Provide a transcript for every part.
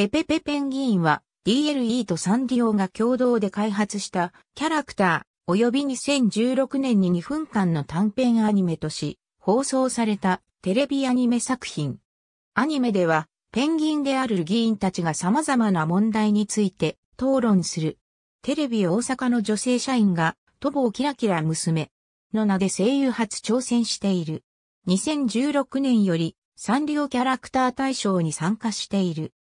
ペペペペンギンは DLE とサンリオが共同で開発したキャラクター及び2016年に2分間の短編アニメとし放送されたテレビアニメ作品。アニメではペンギンである議員たちが様々な問題について討論する。テレビ大阪の女性社員がトボをキラキラ娘の名で声優初挑戦している。2016年よりサンリオキャラクター大賞に参加している。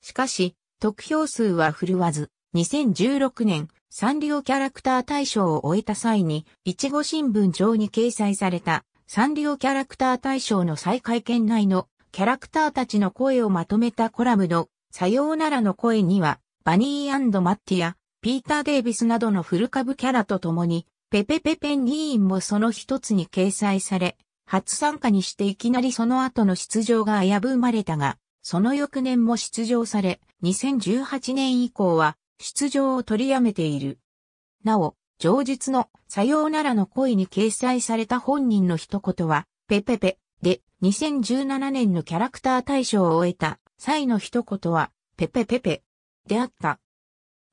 しかし、得票数は振るわず、2016年、サンリオキャラクター大賞を終えた際に、いちご新聞上に掲載された、サンリオキャラクター大賞の再会見内の、キャラクターたちの声をまとめたコラムの、さようならの声には、バニーマッティや、ピーター・デイビスなどの古株キャラと共に、ペペペペン議員もその一つに掲載され、初参加にしていきなりその後の出場が危ぶまれたが、その翌年も出場され、2018年以降は出場を取りやめている。なお、上述のさようならの恋に掲載された本人の一言は、ペペペで2017年のキャラクター大賞を終えた際の一言は、ペペペペであった。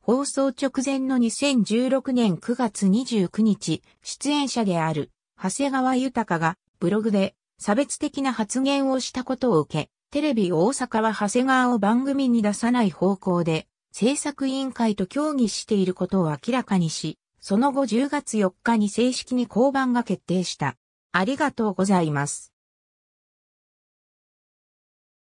放送直前の2016年9月29日、出演者である長谷川豊がブログで差別的な発言をしたことを受け、テレビ大阪は長谷川を番組に出さない方向で、制作委員会と協議していることを明らかにし、その後10月4日に正式に降板が決定した。ありがとうございます。